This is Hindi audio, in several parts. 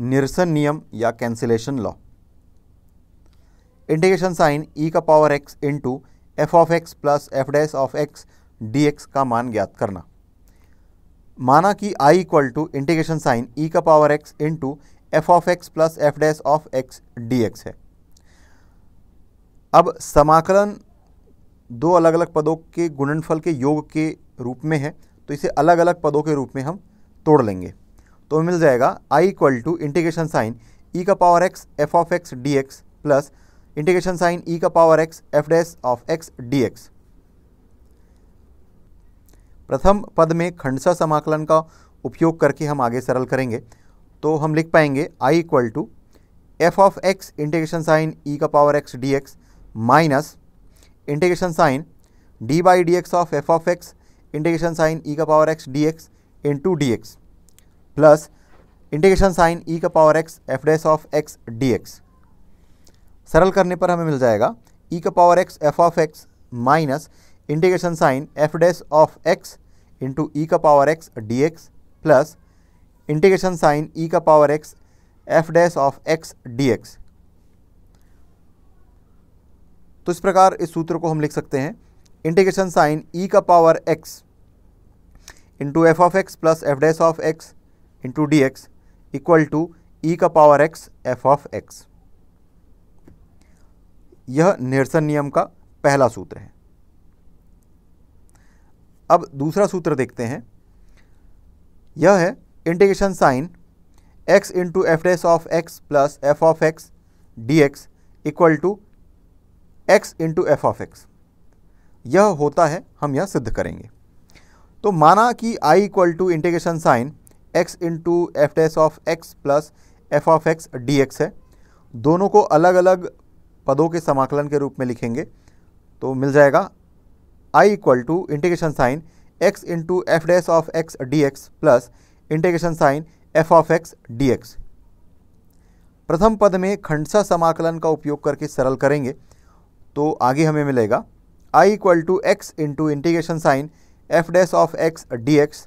निरसन नियम या cancellation law integration sign e का power x into f of x plus f dash of x d x का मान ज्ञात करना माना कि I equal to integration sign e का power x into f of x plus f dash of x d x है अब समाकलन दो अलग अलग पदों के गुणनफल के योग के रूप में है तो इसे अलग अलग पदों के रूप में हम तोड़ लेंगे तो मिल जाएगा I equal to integration sign e का power x f of x d x plus integration sign e का power x f dash of x d x प्रथम पद में खंडसा समाकलन का उपयोग करके हम आगे सरल करेंगे तो हम लिख पाएंगे I equal to f of x integration sign e का power x d x minus integration sign d by d x of f of x integration sign e का power x d x into d x plus integration sign e e का power x f dash of x d x सरल करने पर हमें मिल जाएगा ई e का power x f of x minus integration sign f dash of x into e का power x d x plus integration sign e e का power x f dash of x d x तो इस प्रकार इस सूत्र को हम लिख सकते हैं इंटीग्रेशन साइन ई का power x into f of x plus f dash of x into d x equal to e का power x f of x यह निरसन नियम का पहला सूत्र है अब दूसरा सूत्र देखते हैं यह है integration sign x into f dash of x plus f of x d x equal to x into f of x यह होता है हम यह सिद्ध करेंगे तो माना कि I equal to integration sign x into f dash of x plus f of x d x है दोनों को अलग अलग पदों के समाकलन के रूप में लिखेंगे तो मिल जाएगा I equal to integration sign x into f dash of x d x plus integration sign f of x d x प्रथम पद में खंडसा समाकलन का उपयोग करके सरल करेंगे तो आगे हमें मिलेगा I equal to x into integration sign f dash of x d x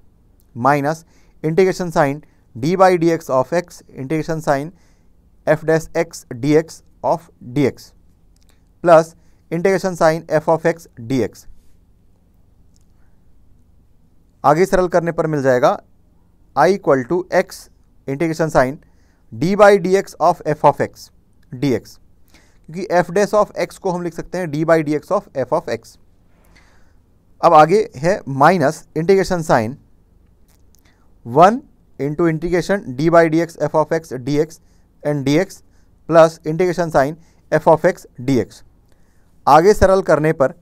minus integration sign d by d x of x integration sign f dash x d x of d x plus integration sign f of x d x आगे सरल करने पर मिल जाएगा I equal to x integration sign d by d x of f of x d x क्योंकि एफ डैस ऑफ एक्स को हम लिख सकते हैं d by d x of f of x अब आगे है minus integration sign one into integration d by d x f of x d x and d x plus integration sign f of x d x आगे सरल करने पर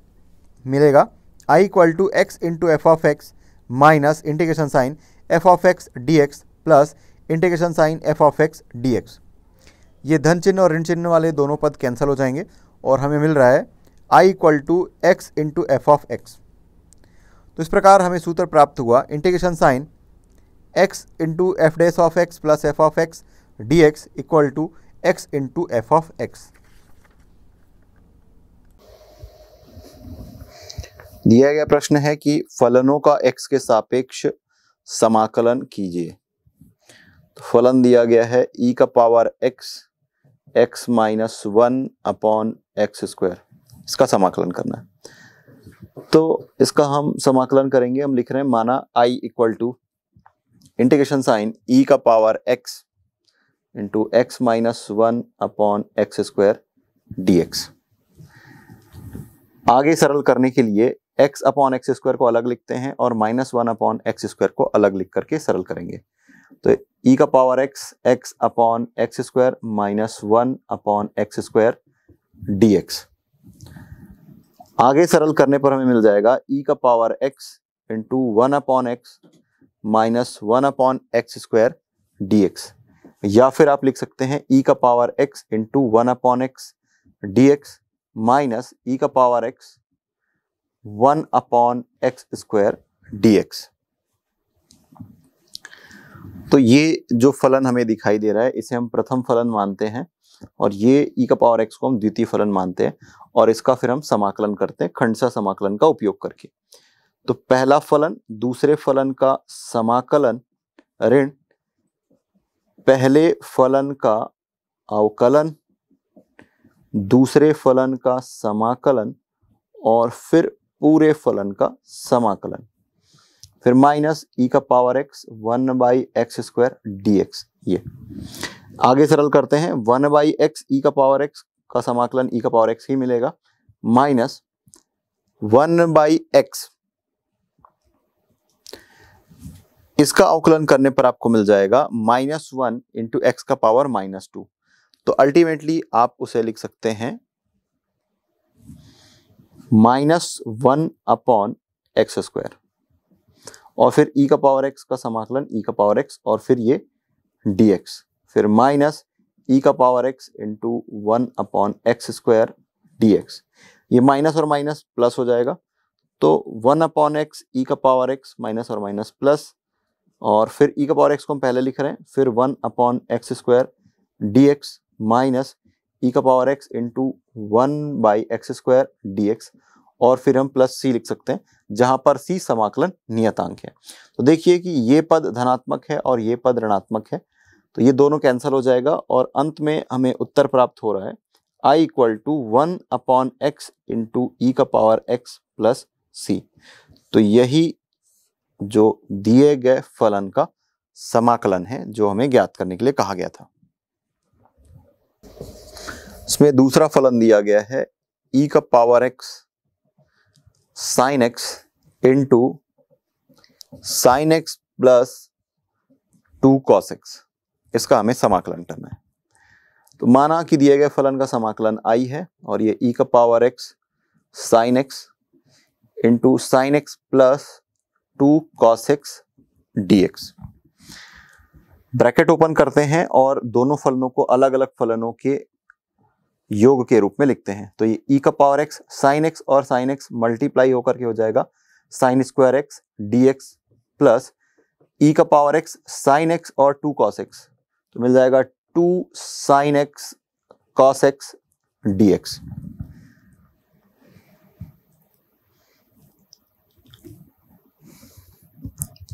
मिलेगा I equal to x into f of x minus integration sign f of x d x plus integration sign f of x d x ये धन चिन्ह और ऋण चिन्ह वाले दोनों पद कैंसिल हो जाएंगे और हमें मिल रहा है I equal to x into f of x तो इस प्रकार हमें सूत्र प्राप्त हुआ integration sign x into f dash of x plus f of x d x equal to x into f of x दिया गया प्रश्न है कि फलनों का एक्स के सापेक्ष समाकलन कीजिए तो फलन दिया गया है ई e का power x x minus one upon x square इसका समाकलन करना है तो इसका हम समाकलन करेंगे हम लिख रहे हैं माना I equal to integration sign e का power x into x minus one upon x square d आगे सरल करने के लिए एक्स अपॉन एक्स स्क्वायर को अलग लिखते हैं और minus one upon x square को अलग लिख करके सरल करेंगे तो e का power x x upon x square minus one upon x square d आगे सरल करने पर हमें मिल जाएगा e का power x into one upon x minus one upon x square d या फिर आप लिख सकते हैं ई e का power x into one upon x d x minus e e का power x one upon x square d तो ये जो फलन हमें दिखाई दे रहा है इसे हम प्रथम फलन मानते हैं और ये e का पावर x को हम द्वितीय फलन मानते हैं और इसका फिर हम समाकलन करते हैं खंडसा समाकलन का उपयोग करके तो पहला फलन दूसरे फलन का समाकलन ऋण पहले फलन का अवकलन दूसरे फलन का समाकलन और फिर पूरे फलन का समाकलन फिर माइनस ई e का power x one by x square d x ये आगे सरल करते हैं one by x e e का पावर एक्स का समाकलन ई e का पावर एक्स ही मिलेगा माइनस वन बाई एक्स इसका अवकलन करने पर आपको मिल जाएगा माइनस वन इंटू एक्स का पावर माइनस टू तो अल्टीमेटली आप उसे लिख सकते हैं minus one upon x square और फिर ई e का पावर एक्स का समाकलन ई e का पावर एक्स और फिर ये डी एक्स फिर माइनस ई e का power x into one upon x square d x ये माइनस और माइनस प्लस हो जाएगा तो one upon x e e का पावर एक्स माइनस और माइनस प्लस और फिर ई e का पावर एक्स को हम पहले लिख रहे हैं फिर one upon x square d x minus e का power x into one by x square d x और फिर हम प्लस सी लिख सकते हैं जहां पर सी समाकलन नियतांक है तो देखिए कि ये पद धनात्मक है और ये पद ऋणात्मक है तो ये दोनों कैंसिल हो जाएगा और अंत में हमें उत्तर प्राप्त हो रहा है I equal to one upon x into e का पावर एक्स प्लस सी तो यही जो दिए गए फलन का समाकलन है जो हमें ज्ञात करने के लिए कहा गया था इसमें दूसरा फलन दिया गया है ई e का power x sine x into sine x plus two cos x इसका हमें समाकलन करना है तो माना कि दिए गए फलन का समाकलन आई है और ये ई e का power x sine x into sine x plus two cos x d x bracket open करते हैं और दोनों फलनों को अलग अलग फलनों के योग के रूप में लिखते हैं तो ये e का पावर x साइन x और साइन x मल्टीप्लाई होकर के हो जाएगा sine square x d x plus e का पावर x साइन x और टू कॉस एक्स तो मिल जाएगा two sine x cos x d x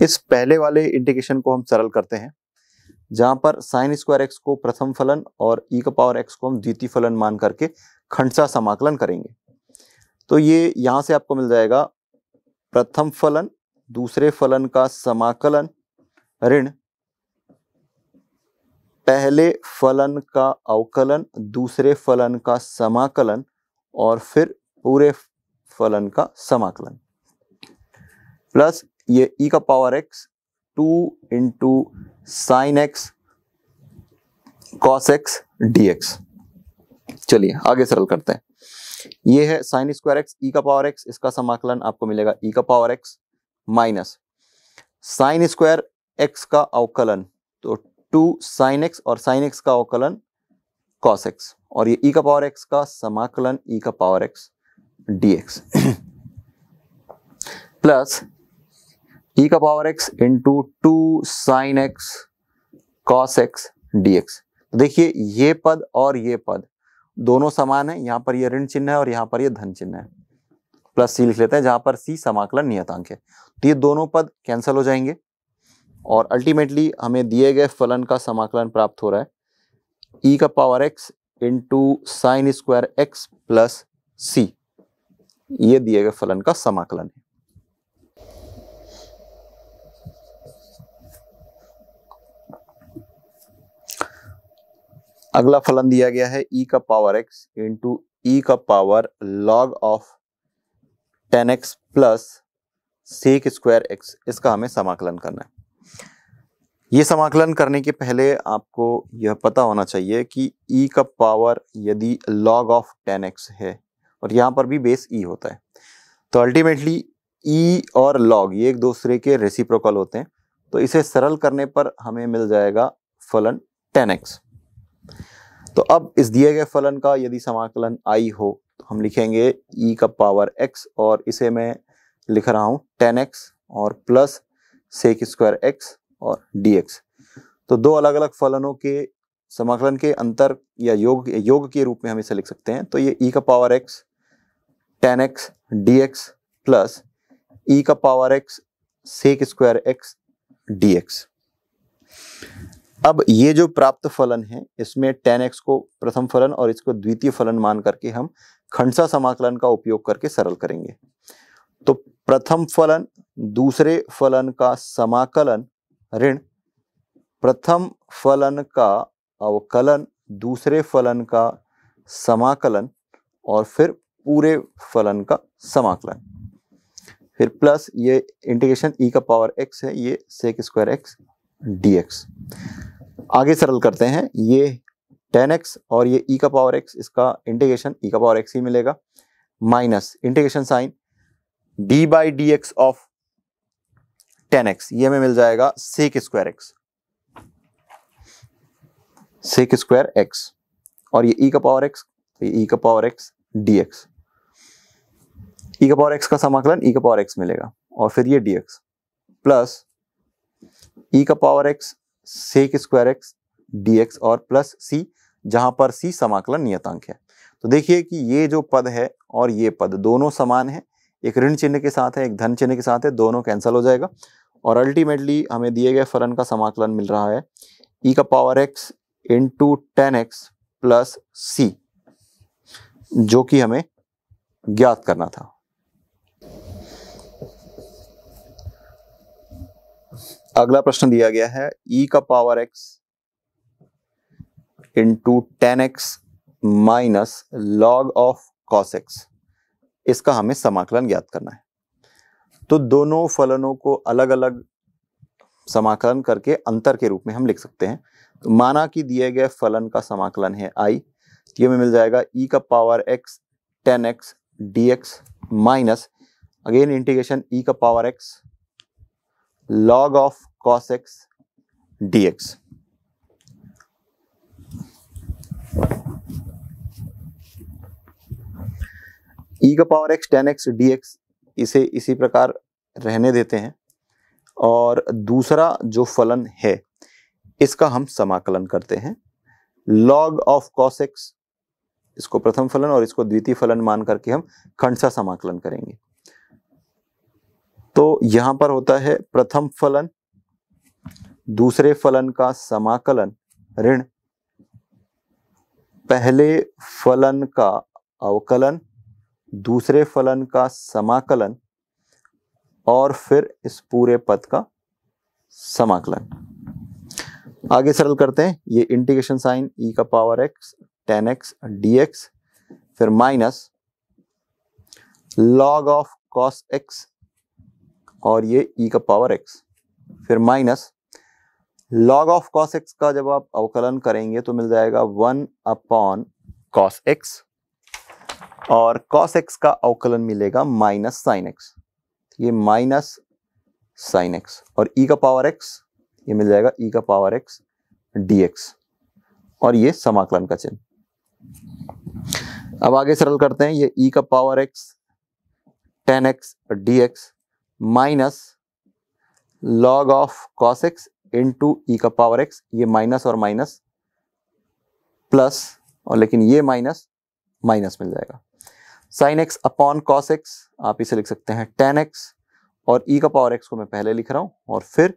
इस पहले वाले इंटीग्रेशन को हम सरल करते हैं जहां पर साइन स्क्वायर एक्स को प्रथम फलन और ई का पावर एक्स को हम द्वितीय फलन मान करके खंडसा समाकलन करेंगे तो ये यहां से आपको मिल जाएगा प्रथम फलन दूसरे फलन का समाकलन ऋण पहले फलन का अवकलन दूसरे फलन का समाकलन और फिर पूरे फलन का समाकलन प्लस ये e का power x two into sine x cos x d x चलिए आगे सरल करते हैं ये है साइन स्क्वायर एक्स ई का पावर एक्स इसका समाकलन आपको मिलेगा ई e का power x minus sine square x का अवकलन तो टू साइन एक्स और साइन एक्स का अवकलन कॉस एक्स और ये ई e का पावर एक्स का समाकलन ई e का power x d x plus e e का power x into two sine x cos x d x देखिए ये पद और ये पद दोनों समान है यहां पर ये ऋण चिन्ह है और यहां पर ये धन चिन्ह है प्लस सी लिख लेते हैं जहां पर सी समाकलन नियतांक है तो ये दोनों पद कैंसिल हो जाएंगे और अल्टीमेटली हमें दिए गए फलन का समाकलन प्राप्त हो रहा है ई e का power x into sine square x plus c ये दिए गए फलन का समाकलन है अगला फलन दिया गया है ई e का पावर एक्स इंटू ई का power log of tan x plus sec square x इसका हमें समाकलन करना है ये समाकलन करने के पहले आपको यह पता होना चाहिए कि ई e का पावर यदि लॉग ऑफ टेन एक्स है और यहाँ पर भी बेस ई e होता है तो अल्टीमेटली ई e और लॉग ये एक दूसरे के रेसिप्रोकल होते हैं तो इसे सरल करने पर हमें मिल जाएगा फलन टेन एक्स तो अब इस दिए गए फलन का यदि समाकलन आई हो तो हम लिखेंगे ई e का पावर एक्स और इसे मैं लिख रहा हूँ टेन एक्स और प्लस सेक स्क्वायर एक्स और डी एक्स तो दो अलग अलग फलनों के समाकलन के अंतर या योग योग के रूप में हम इसे लिख सकते हैं तो ये ई e का power x tan x d x plus e का power x sec square x d x अब ये जो प्राप्त फलन है इसमें टेन एक्स को प्रथम फलन और इसको द्वितीय फलन मान करके हम खंडसा समाकलन का उपयोग करके सरल करेंगे तो प्रथम फलन दूसरे फलन का समाकलन ऋण प्रथम फलन का अवकलन दूसरे फलन का समाकलन और फिर पूरे फलन का समाकलन फिर प्लस ये इंटीग्रेशन ई e का पावर एक्स है ये sec square x d x आगे सरल करते हैं ये टेन एक्स और ये ई e का पावर एक्स इसका इंटीग्रेशन ई e का पावर एक्स ही मिलेगा minus integration sign d by d x of tan x ये हमें मिल जाएगा sec square x sec square x और ये ई e का पावर एक्स ई का power x d x e का पावर एक्स का समाकलन ई का पावर एक्स मिलेगा और फिर ये डी एक्स प्लस ई का power x sec square x d x और प्लस सी जहां पर सी समाकलन नियतांक है तो देखिए कि ये जो पद है और ये पद दोनों समान है एक ऋण चिन्ह के साथ है एक धन चिन्ह के साथ है दोनों कैंसिल हो जाएगा और अल्टीमेटली हमें दिए गए फलन का समाकलन मिल रहा है ई e का power x into tan x plus c जो कि हमें ज्ञात करना था अगला प्रश्न दिया गया है e का power x into tan x minus log of cos x इसका हमें समाकलन ज्ञात करना है तो दोनों फलनों को अलग अलग समाकलन करके अंतर के रूप में हम लिख सकते हैं तो माना कि दिए गए फलन का समाकलन है आई तो ये में मिल जाएगा ई e का power x tan x d x minus again integration e का power x log of cos x dx. e का power x tan x dx इसे इसी प्रकार रहने देते हैं और दूसरा जो फलन है इसका हम समाकलन करते हैं लॉग ऑफ कॉस एक्स इसको प्रथम फलन और इसको द्वितीय फलन मान करके हम खंडसा समाकलन करेंगे तो यहां पर होता है प्रथम फलन दूसरे फलन का समाकलन ऋण पहले फलन का अवकलन दूसरे फलन का समाकलन और फिर इस पूरे पद का समाकलन आगे सरल करते हैं ये इंटीग्रेशन साइन ई का power x tan x dx फिर minus log of cos x और ये ई e का पावर एक्स फिर minus log of cos x का जब आप अवकलन करेंगे तो मिल जाएगा वन अपॉन कॉस एक्स और कॉस एक्स का अवकलन मिलेगा माइनस साइन एक्स ये माइनस साइन एक्स और ई e का पावर एक्स ये मिल जाएगा ई e का पावर एक्स डी एक्स और ये समाकलन का चिन्ह अब आगे सरल करते हैं ये ई e का power x tan x d x minus log of cos x into e का पावर एक्स ये माइनस और माइनस प्लस और लेकिन ये माइनस माइनस मिल जाएगा sine x upon cos x आप इसे लिख सकते हैं टेन एक्स और ई e का पावर एक्स को मैं पहले लिख रहा हूं और फिर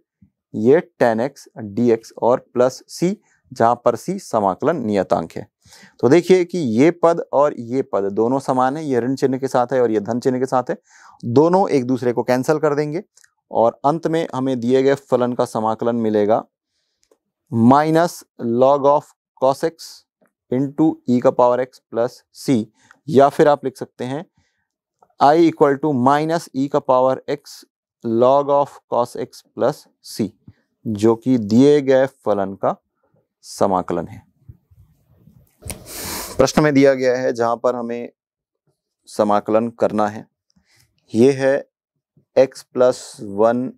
ये टेन एक्स डी एक्स और प्लस सी जहाँ पर सी समाकलन नियतांक है तो देखिए कि ये पद और ये पद दोनों समान है ये ऋण चिन्ह के साथ है और ये धन चिन्ह के साथ है दोनों एक दूसरे को कैंसिल कर देंगे और अंत में हमें दिए गए फलन का समाकलन मिलेगा minus log of cos x into e का पावर एक्स प्लस सी या फिर आप लिख सकते हैं I equal to minus e का power x log of cos x plus c जो कि दिए गए फलन का समाकलन है प्रश्न में दिया गया है जहां पर हमें समाकलन करना है यह है x प्लस वन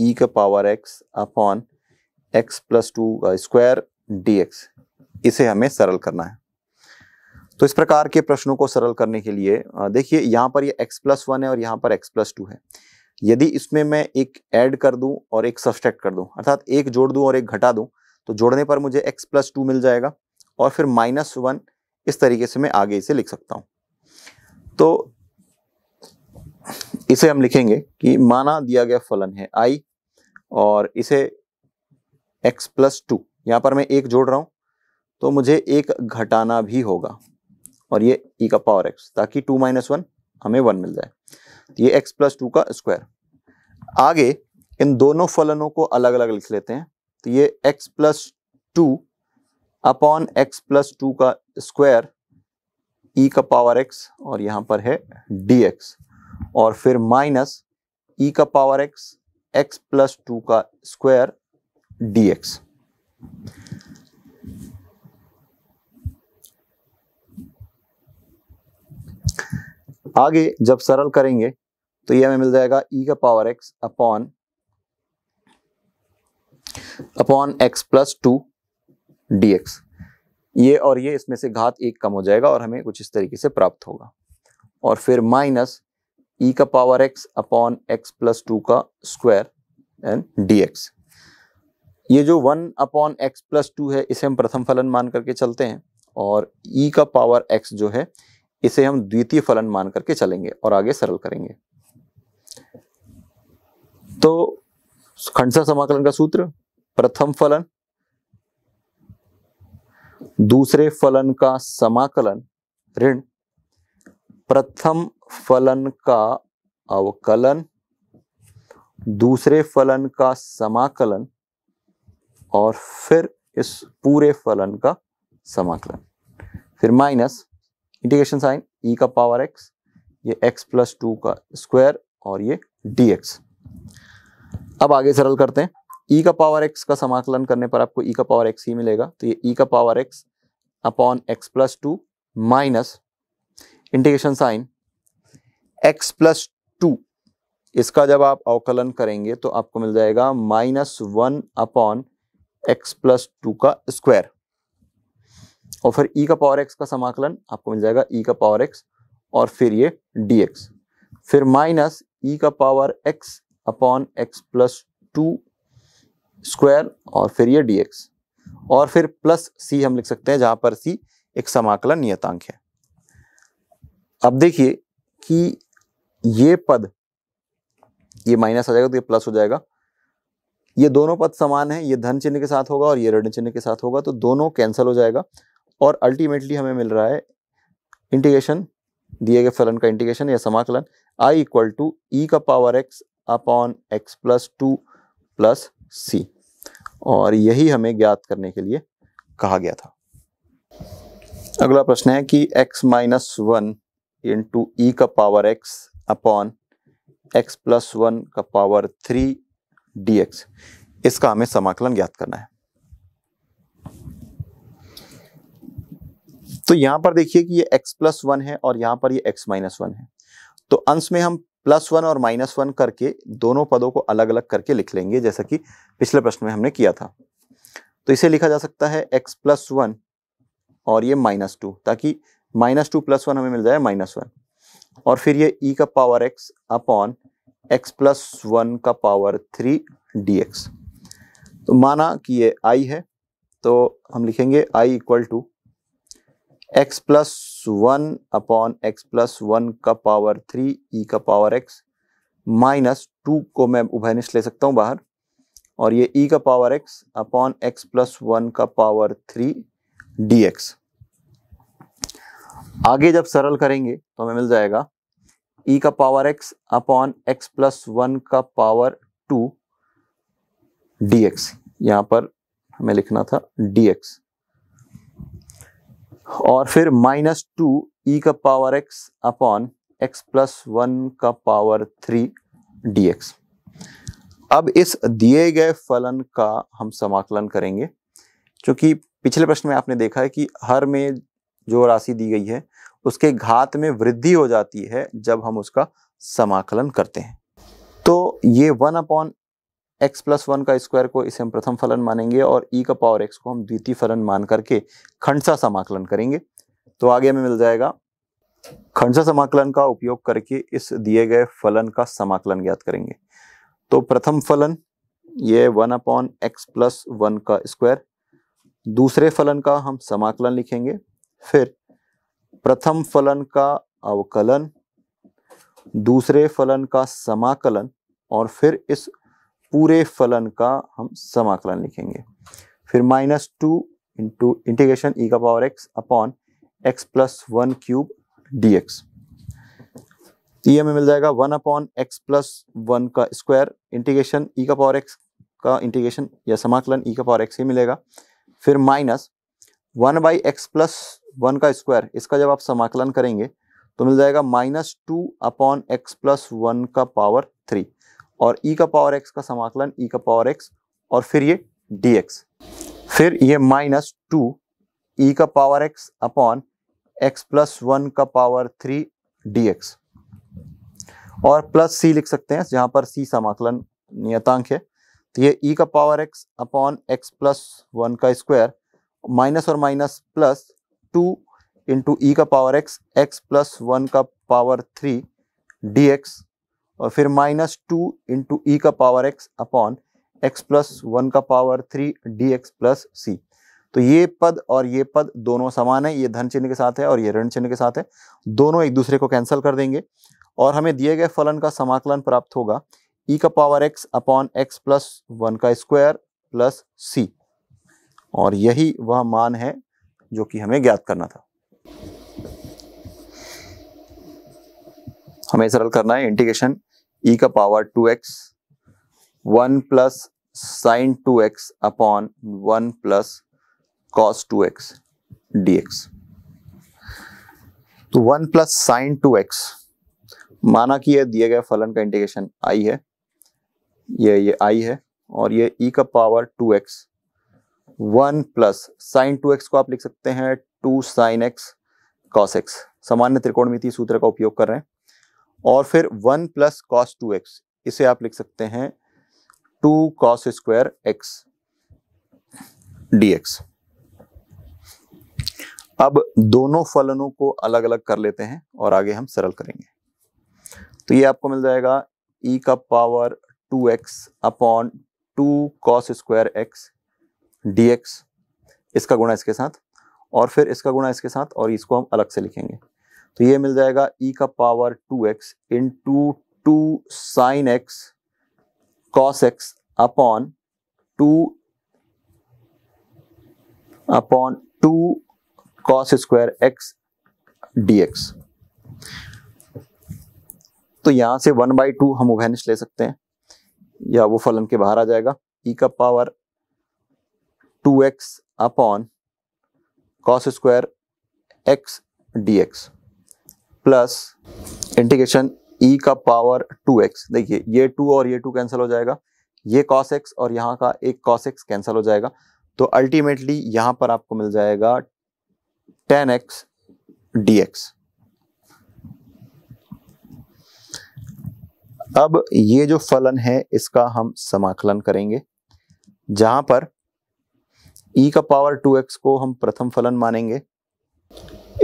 ई का power x upon x plus two square square x इसे हमें सरल करना है तो इस प्रकार के प्रश्नों को सरल करने के लिए देखिए यहां पर ये x प्लस वन है और यहां पर x प्लस टू है यदि इसमें मैं एक ऐड कर दूं और एक सब्सट्रैक्ट कर दूं अर्थात एक जोड़ दूं और एक घटा दूं तो जोड़ने पर मुझे एक्स प्लस टू मिल जाएगा और फिर माइनस वन इस तरीके से मैं आगे इसे लिख सकता हूं तो इसे हम लिखेंगे कि माना दिया गया फलन है आई और इसे एक्स प्लस टू यहां पर मैं एक जोड़ रहा हूं तो मुझे एक घटाना भी होगा और ये ई e का पावर एक्स ताकि टू माइनस वन हमें वन मिल जाए तो ये एक्स प्लस टू का स्क्वायर आगे इन दोनों फलनों को अलग अलग लिख लेते हैं तो ये x plus two upon x plus two का स्क्वायर e का पावर x और यहां पर है dx और फिर माइनस e का power x x plus two का स्क्वायर dx आगे जब सरल करेंगे तो ये हमें मिल जाएगा e का power x upon upon x plus two d x ये और ये इसमें से घात एक कम हो जाएगा और हमें कुछ इस तरीके से प्राप्त होगा और फिर माइनस ई e का power x upon x plus two का स्क्वायर एंड डी एक्स ये जो one upon x plus two है इसे हम प्रथम फलन मान करके चलते हैं और ई e का पावर एक्स जो है इसे हम द्वितीय फलन मान करके चलेंगे और आगे सरल करेंगे तो खंडसा समाकलन का सूत्र प्रथम फलन दूसरे फलन का समाकलन ऋण प्रथम फलन का अवकलन दूसरे फलन का समाकलन और फिर इस पूरे फलन का समाकलन फिर minus integration sign e e का पावर एक्स ये एक्स प्लस टू का स्क्वायर और ये डी एक्स अब आगे सरल करते हैं e का पावर x का समाकलन करने पर आपको e का पावर x ही मिलेगा तो ये e का power x upon x plus two minus integration sign x plus two इसका जब आप अवकलन करेंगे तो आपको मिल जाएगा minus one upon x plus two का स्क्वायर और फिर e का पावर x का समाकलन आपको मिल जाएगा e का पावर x और फिर ये dx फिर माइनस e का power x upon x plus two square और फिर ये डी एक्स और फिर प्लस सी हम लिख सकते हैं जहां पर सी एक समाकलन नियतांक है अब देखिए कि ये पद ये माइनस आ जाएगा तो ये प्लस हो जाएगा ये दोनों पद समान है ये धन चिन्ह के साथ होगा और ये ऋण चिन्ह के साथ होगा तो दोनों कैंसिल हो जाएगा और अल्टीमेटली हमें मिल रहा है इंटीग्रेशन दिए गए फलन का इंटीग्रेशन या समाकलन आई इक्वल टू ई का power x upon x plus two plus c और यही हमें ज्ञात करने के लिए कहा गया था अगला प्रश्न है कि x minus one into e का power x upon x plus one का पावर थ्री डी इसका हमें समाकलन ज्ञात करना है तो यहां पर देखिए कि ये x प्लस वन है और यहां पर ये x माइनस वन है तो अंश में हम प्लस वन और माइनस वन करके दोनों पदों को अलग अलग करके लिख लेंगे जैसा कि पिछले प्रश्न में हमने किया था तो इसे लिखा जा सकता है एक्स प्लस वन और ये माइनस टू ताकि माइनस टू प्लस वन हमें मिल जाए माइनस वन और फिर ये ई e का power x upon x plus one का पावर थ्री डी एक्स तो माना कि ये आई है तो हम लिखेंगे I equal to x plus one upon x plus one का पावर थ्री ई का पावर एक्स माइनस टू को मैं उभयनिश ले सकता हूँ बाहर और ये ई e का power x upon x plus one का पावर थ्री डी एक्स आगे जब सरल करेंगे तो हमें मिल जाएगा ई e का power x upon x plus one का पावर टू डी एक्स यहां पर हमें लिखना था डी एक्स और फिर माइनस टू ई का power x upon x plus one का पावर थ्री डी एक्स अब इस दिए गए फलन का हम समाकलन करेंगे क्योंकि पिछले प्रश्न में आपने देखा है कि हर में जो राशि दी गई है उसके घात में वृद्धि हो जाती है जब हम उसका समाकलन करते हैं तो ये one upon x plus one का स्क्वायर को इसे हम प्रथम फलन मानेंगे और ई e का पावर एक्स को हम द्वितीय फलन मान करके खंडसा समाकलन करेंगे तो आगे हमें मिल जाएगा खंडसा समाकलन का उपयोग करके इस दिए गए फलन का समाकलन ज्ञात करेंगे तो प्रथम फलन ये one upon x plus one का स्क्वायर दूसरे फलन का हम समाकलन लिखेंगे फिर प्रथम फलन का अवकलन दूसरे फलन का समाकलन और फिर इस पूरे फलन का हम समाकलन लिखेंगे फिर minus two into integration e का power x upon x plus one cube d x ये हमें मिल जाएगा one upon x plus one का स्क्वायर इंटीग्रेशन ई का पावर एक्स का इंटीग्रेशन या समाकलन ई e का पावर एक्स ही मिलेगा फिर minus one by x plus one का स्क्वायर इसका जब आप समाकलन करेंगे तो मिल जाएगा minus two upon x plus one का पावर थ्री और ई e का पावर एक्स का समाकलन ई e का पावर एक्स और फिर ये dx फिर ये माइनस टू ई का power x upon x plus one का पावर थ्री dx और प्लस सी लिख सकते हैं जहां पर सी समाकलन नियतांक है तो ये e का power x upon x plus one का स्क्वायर माइनस और minus plus two into e का power x x plus one का पावर थ्री dx और फिर माइनस टू इंटू ई का power x upon x plus one का power three d x plus c तो ये पद और ये पद दोनों समान है ये धन चिन्ह के साथ है और ये ऋण चिन्ह के साथ है दोनों एक दूसरे को कैंसिल कर देंगे और हमें दिए गए फलन का समाकलन प्राप्त होगा ई का power x upon x plus one का स्क्वायर प्लस सी और यही वह मान है जो कि हमें ज्ञात करना था हमें सरल करना है इंटीग्रेशन ई e का power two x one plus sine two x upon one plus cos two x d तो one plus sine two x माना कि यह दिया गया फलन का इंटीग्रेशन आई है ये ये आई है और ये e का power two x one plus sine two x को आप लिख सकते हैं two sine x cos x सामान्य त्रिकोणमिति सूत्र का उपयोग कर रहे हैं और फिर one plus cos two x इसे आप लिख सकते हैं two cos square x d x अब दोनों फलनों को अलग अलग कर लेते हैं और आगे हम सरल करेंगे तो ये आपको मिल जाएगा ई e का power two x upon two cos square x d x इसका गुणा इसके साथ और फिर इसका गुणा इसके साथ और इसको हम अलग से लिखेंगे तो ये मिल जाएगा e का power 2x x into two sine x cos x upon two upon two cos square x d x तो यहां से वन बाई टू हम उभैनिश ले सकते हैं या वो फलन के बाहर आ जाएगा e का power two x upon cos square x d x plus integration e का पावर टू एक्स देखिए ये टू और ये टू कैंसिल हो जाएगा ये कॉस एक्स और यहाँ का एक कॉस एक्स कैंसिल हो जाएगा तो अल्टीमेटली यहाँ पर आपको मिल जाएगा टेन एक्स डी एक्स अब ये जो फलन है इसका हम समाकलन करेंगे जहां पर e का पावर 2x को हम प्रथम फलन मानेंगे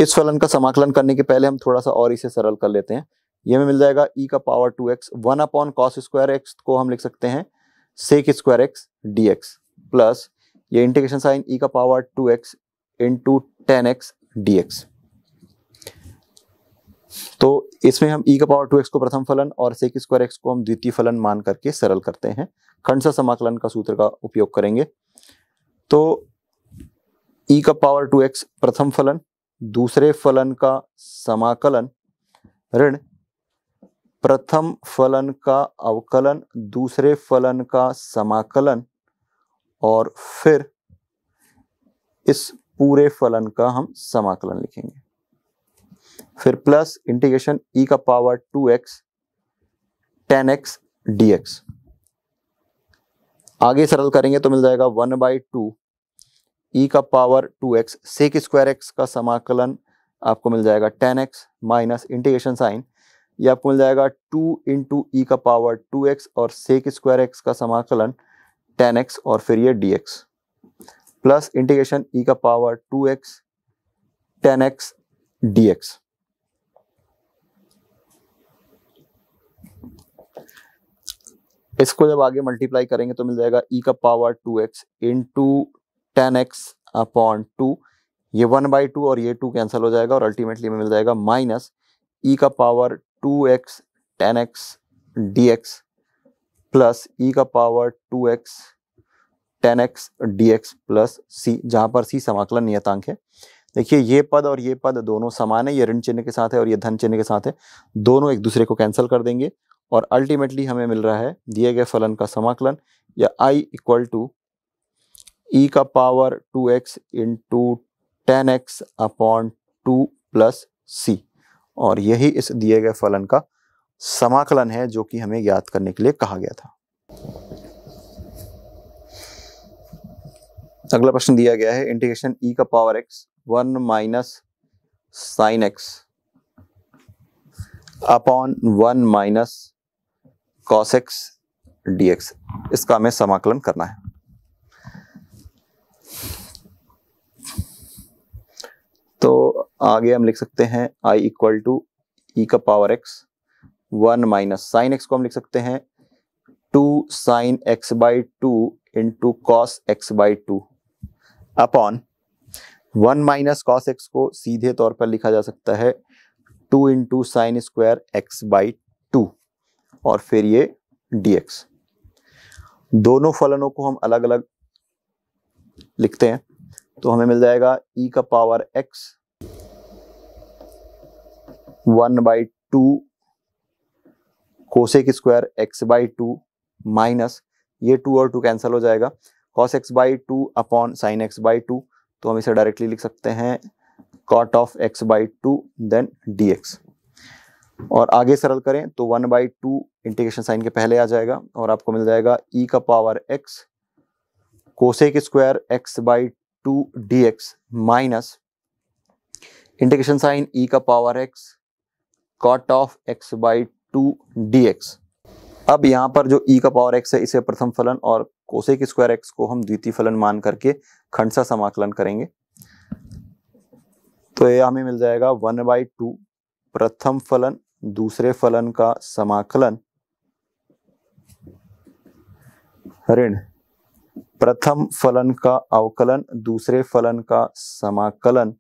इस फलन का समाकलन करने के पहले हम थोड़ा सा और इसे सरल कर लेते हैं ये हमें मिल जाएगा e का power two x one upon cos square x को हम लिख सकते हैं sec square x d x plus ये इंटीग्रेशन साइन e का power two x into tan x d x तो इसमें हम e का पावर टू एक्स को प्रथम फलन और सेक स्क्वायर एक्स को हम द्वितीय फलन मान करके सरल करते हैं खंडसा समाकलन का सूत्र का उपयोग करेंगे तो e का पावर टू एक्स प्रथम फलन दूसरे फलन का समाकलन ऋण प्रथम फलन का अवकलन दूसरे फलन का समाकलन और फिर इस पूरे फलन का हम समाकलन लिखेंगे फिर प्लस इंटीग्रेशन ई का power two x tan x d आगे सरल करेंगे तो मिल जाएगा one by two e e का power x sec square x का समाकलन आपको मिल जाएगा tan x minus integration sign ये आपको मिल जाएगा टू इंटू ई का पावर एक्स और सेक स्क्वायर एक्स का समाकलन एक्स और फिर ये एक्स प्लस इंटीग्रेशन ई का power two x x d x इसको जब आगे मल्टीप्लाई करेंगे तो मिल जाएगा e का power 2x x into tan x upon two ये वन बाई टू और ये टू कैंसिल हो जाएगा और अल्टीमेटली में मिल जाएगा माइनस ई e का power two x tan x d x plus e का power two x tan x d x plus c जहां पर सी समाकलन नियतांक है देखिए ये पद और ये पद दोनों समान है ये ऋण चिन्ह के साथ है और ये धन चिन्ह के साथ है दोनों एक दूसरे को कैंसिल कर देंगे और अल्टीमेटली हमें मिल रहा है दिए गए फलन का समाकलन या I equal to e e का power two x into tan x upon two plus c और यही इस दिए गए फलन का समाकलन है जो कि हमें ज्ञात करने के लिए कहा गया था अगला प्रश्न दिया गया है इंटीग्रेशन ई e का power x one minus sine x upon one minus cos x d इसका हमें समाकलन करना है तो आगे हम लिख सकते हैं आई इक्वल टू ई का power x one minus sine x को हम लिख सकते हैं two sine x by two into cos x by two upon one minus cos x को सीधे तौर पर लिखा जा सकता है two into sine square x by two और फिर ये एक्स दोनों फलनों को हम अलग अलग लिखते हैं तो हमें मिल जाएगा e का power x one by two cosec square x by two minus ये टू और टू कैंसिल हो जाएगा cos x by two upon sine x by two तो हम इसे डायरेक्टली लिख सकते हैं cot of x by two then d x और आगे सरल करें तो one by two integration sign के पहले आ जाएगा और आपको मिल जाएगा ई e का power x cosec square x by two d x minus integration sign e का power x cot of x by two d x अब यहाँ पर जो ई e का पावर एक्स है इसे प्रथम फलन और कोसेक स्क्वायर एक्स को हम द्वितीय फलन मान करके खंडसा समाकलन करेंगे तो ये हमें मिल जाएगा वन बाई टू प्रथम फलन दूसरे फलन का समाकलन ऋण प्रथम फलन का अवकलन दूसरे फलन का समाकलन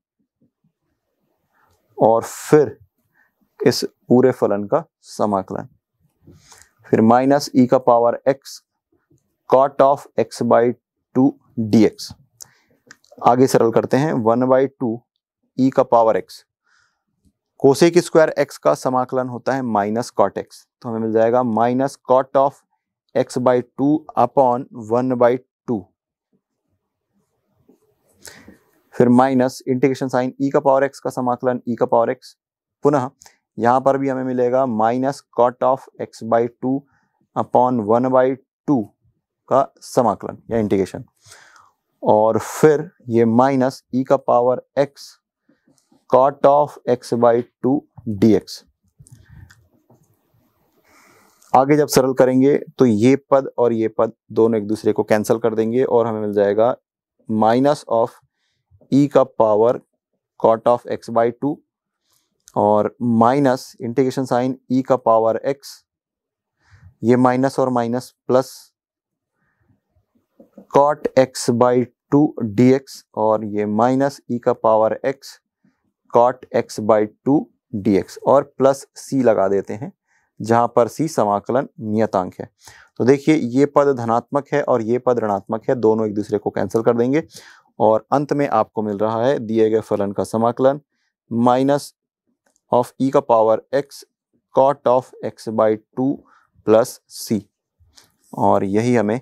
और फिर इस पूरे फलन का समाकलन फिर माइनस ई e का power x cot of x by two d x आगे सरल करते हैं वन बाई टू ई का power x cosec square x का समाकलन होता है माइनस कॉट एक्स तो हमें मिल जाएगा minus cot of x by two upon one by फिर minus integration sign e e का पावर एक्स का समाकलन ई e का पावर एक्स पुनः यहाँ पर भी हमें मिलेगा minus cot of x by two upon one by two का समाकलन या इंटीग्रेशन और फिर ये माइनस ई e का power x cot of x by two d x आगे जब सरल करेंगे तो ये पद और ये पद दोनों एक दूसरे को कैंसिल कर देंगे और हमें मिल जाएगा माइनस ऑफ ई e का power cot of x by two और माइनस इंटीग्रेशन साइन ई का पावर एक्स ये माइनस और minus plus cot x by two d x और ये माइनस ई e का power x cot x by two d x और प्लस सी लगा देते हैं जहां पर सी समाकलन नियतांक है तो देखिए ये पद धनात्मक है और ये पद ऋणात्मक है दोनों एक दूसरे को कैंसिल कर देंगे और अंत में आपको मिल रहा है दिए गए फलन का समाकलन माइनस ऑफ ई e का power x cot of x by two plus c और यही हमें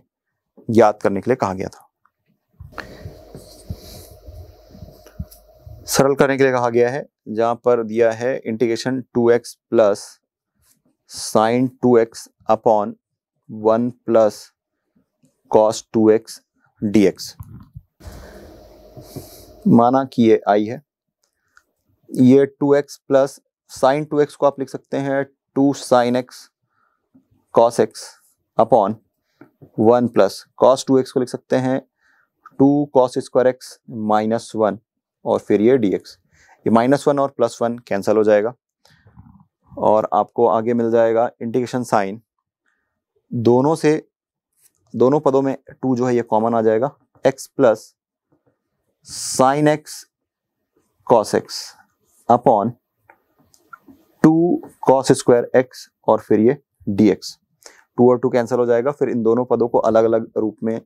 याद करने के लिए कहा गया था सरल करने के लिए कहा गया है जहां पर दिया है integration 2x x plus sine two x upon one plus cos two x d माना कि ये आई है ये two x plus sine two x को आप लिख सकते हैं two sine x cos x upon one plus cos two x को लिख सकते हैं two cos square x minus one और फिर ये डी एक्स ये माइनस वन और प्लस वन कैंसिल हो जाएगा और आपको आगे मिल जाएगा इंटीग्रेशन साइन दोनों से दोनों पदों में टू जो है ये कॉमन आ जाएगा x plus sine x cos x upon two cos square x और फिर ये डी एक्स टू और टू कैंसिल हो जाएगा फिर इन दोनों पदों को अलग अलग रूप में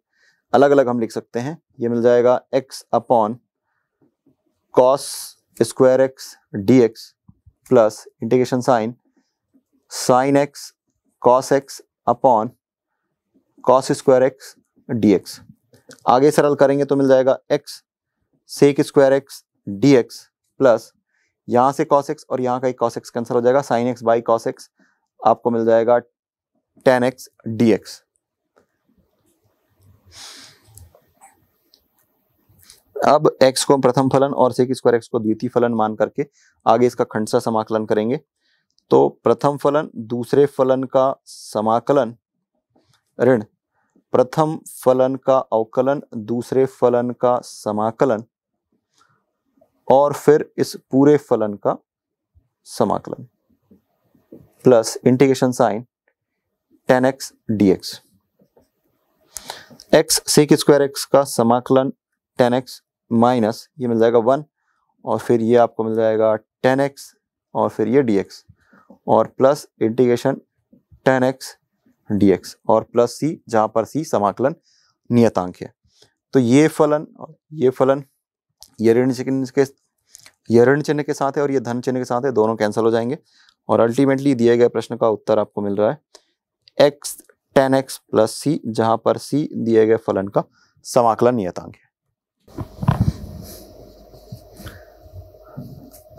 अलग अलग हम लिख सकते हैं ये मिल जाएगा x upon cos square x d x plus integration sign sine x cos x upon cos square x d x आगे सरल करेंगे तो मिल जाएगा x sec square x d x plus यहाँ से कॉस एक्स और यहाँ का एक कॉस एक्स कैंसिल हो जाएगा sine x by cos x आपको मिल जाएगा टेन एक्स डी एक्स अब x को प्रथम फलन और सेक स्क्वायर एक्स को द्वितीय फलन मान करके आगे इसका खंडसा समाकलन करेंगे तो प्रथम फलन दूसरे फलन का समाकलन ऋण प्रथम फलन का अवकलन दूसरे फलन का समाकलन और फिर इस पूरे फलन का समाकलन plus integration sign tan x d x x sec square x का समाकलन टेन एक्स माइनस ये मिल जाएगा वन और फिर ये आपको मिल जाएगा टेन एक्स और फिर ये डी एक्स और plus integration tan x d x और प्लस सी जहां पर सी समाकलन नियतांक है तो ये फलन ये फलन ये ऋण ये ऋण चिन्ह के साथ है और ये धन चिन्ह के साथ है दोनों कैंसिल हो जाएंगे और अल्टीमेटली दिए गए प्रश्न का उत्तर आपको मिल रहा है x tan x plus c जहां पर सी दिए गए फलन का समाकलन नियतांक है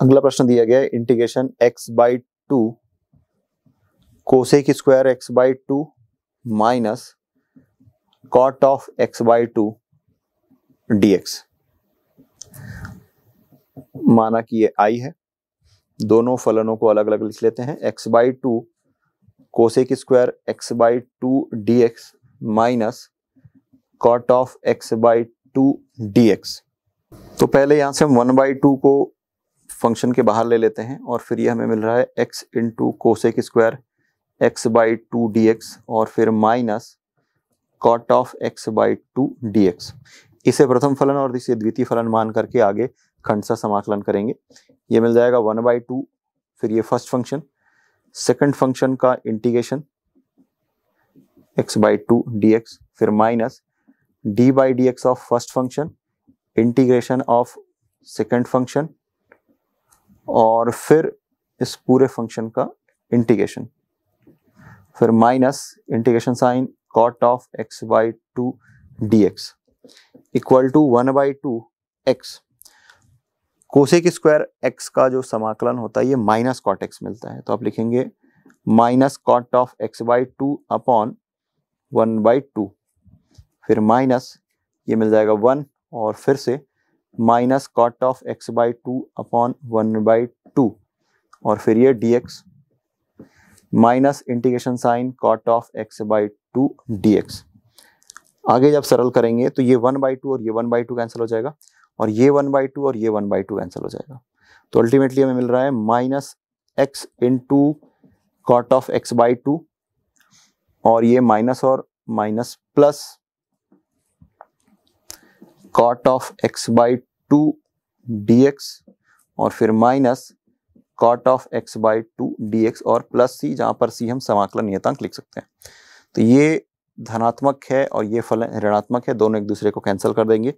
अगला प्रश्न दिया गया है integration x by two cosec square x by two minus cot of x by two d x माना कि ये आई है दोनों फलनों को अलग अलग लिख लेते हैं x by two cosec square x by two d x minus cot of x by two d x तो पहले यहां से हम वन बाई टू को फंक्शन के बाहर ले लेते हैं और फिर ये हमें मिल रहा है x into cosec square x by two d x और फिर minus cot of x by two d x इसे प्रथम फलन और इसे द्वितीय फलन मान करके आगे खंड सा समाकलन करेंगे ये मिल जाएगा वन बाई टू फिर ये फर्स्ट फंक्शन सेकंड फंक्शन का integration x by two d x फिर minus d by d x of first function integration of second function और फिर इस पूरे फंक्शन का इंटीग्रेशन फिर minus integration sign cot of x by two d x equal to one by two x cosec square x का जो समाकलन होता है ये माइनस कॉट एक्स मिलता है तो आप लिखेंगे minus cot of x by two upon one by two फिर माइनस ये मिल जाएगा वन और फिर से minus cot of x by two upon one by two और फिर ये d x minus integration sign cot of x by two d x आगे जब सरल करेंगे तो ये वन बाई टू और ये वन बाई टू कैंसिल हो जाएगा और ये वन बाई टू और ये वन बाई टू कैंसिल हो जाएगा तो अल्टीमेटली हमें मिल रहा है minus x into cot of x by two और ये माइनस और minus plus cot of x by two d x और फिर minus cot of x by two d x और प्लस सी जहां पर सी हम समाकलन नियतांक लिख सकते हैं तो ये धनात्मक है और ये फल ऋणात्मक है दोनों एक दूसरे को कैंसिल कर देंगे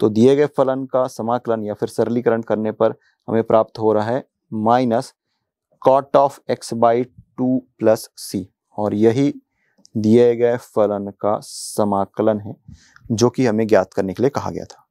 तो दिए गए फलन का समाकलन या फिर सरलीकरण करने पर हमें प्राप्त हो रहा है minus cot of x by two plus c और यही दिए गए फलन का समाकलन है जो कि हमें ज्ञात करने के लिए कहा गया था